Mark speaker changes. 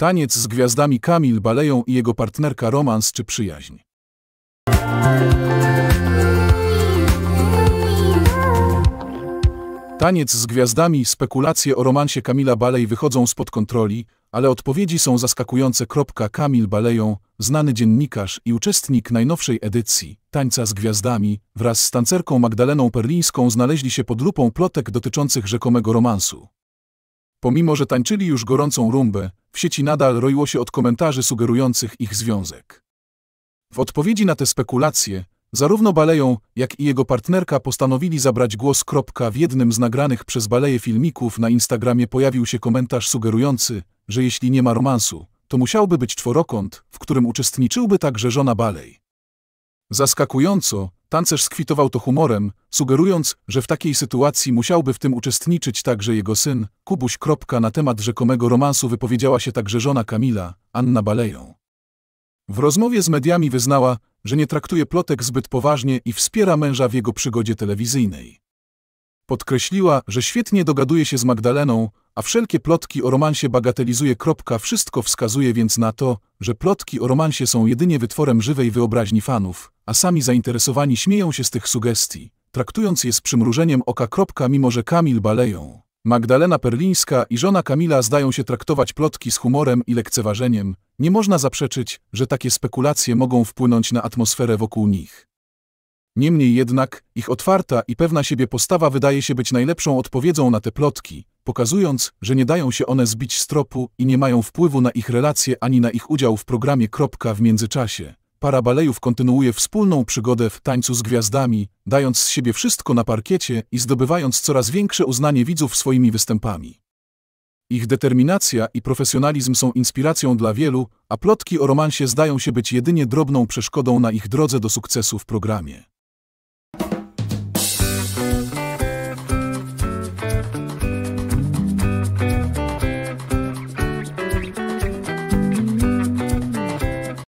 Speaker 1: Taniec z gwiazdami Kamil Baleją i jego partnerka romans czy przyjaźń. Taniec z gwiazdami, spekulacje o romansie Kamila Balej wychodzą spod kontroli, ale odpowiedzi są zaskakujące. Kamil Baleją, znany dziennikarz i uczestnik najnowszej edycji Tańca z Gwiazdami, wraz z tancerką Magdaleną Perlińską znaleźli się pod lupą plotek dotyczących rzekomego romansu. Pomimo, że tańczyli już gorącą rumbę, w sieci nadal roiło się od komentarzy sugerujących ich związek. W odpowiedzi na te spekulacje, zarówno Baleją, jak i jego partnerka postanowili zabrać głos. Kropka W jednym z nagranych przez Baleję filmików na Instagramie pojawił się komentarz sugerujący, że jeśli nie ma romansu, to musiałby być czworokąt, w którym uczestniczyłby także żona Balej. Zaskakująco, tancerz skwitował to humorem, sugerując, że w takiej sytuacji musiałby w tym uczestniczyć także jego syn, Kubuś. Na temat rzekomego romansu wypowiedziała się także żona Kamila, Anna Baleją. W rozmowie z mediami wyznała, że nie traktuje plotek zbyt poważnie i wspiera męża w jego przygodzie telewizyjnej. Podkreśliła, że świetnie dogaduje się z Magdaleną, a wszelkie plotki o romansie bagatelizuje. Kropka. Wszystko wskazuje więc na to, że plotki o romansie są jedynie wytworem żywej wyobraźni fanów, a sami zainteresowani śmieją się z tych sugestii, traktując je z przymrużeniem oka. Kropka. Mimo że Kamil baleją, Magdalena Perlińska i żona Kamila zdają się traktować plotki z humorem i lekceważeniem, nie można zaprzeczyć, że takie spekulacje mogą wpłynąć na atmosferę wokół nich. Niemniej jednak, ich otwarta i pewna siebie postawa wydaje się być najlepszą odpowiedzią na te plotki, pokazując, że nie dają się one zbić z tropu i nie mają wpływu na ich relacje ani na ich udział w programie Kropka w międzyczasie. Para balejów kontynuuje wspólną przygodę w tańcu z gwiazdami, dając z siebie wszystko na parkiecie i zdobywając coraz większe uznanie widzów swoimi występami. Ich determinacja i profesjonalizm są inspiracją dla wielu, a plotki o romansie zdają się być jedynie drobną przeszkodą na ich drodze do sukcesu w programie.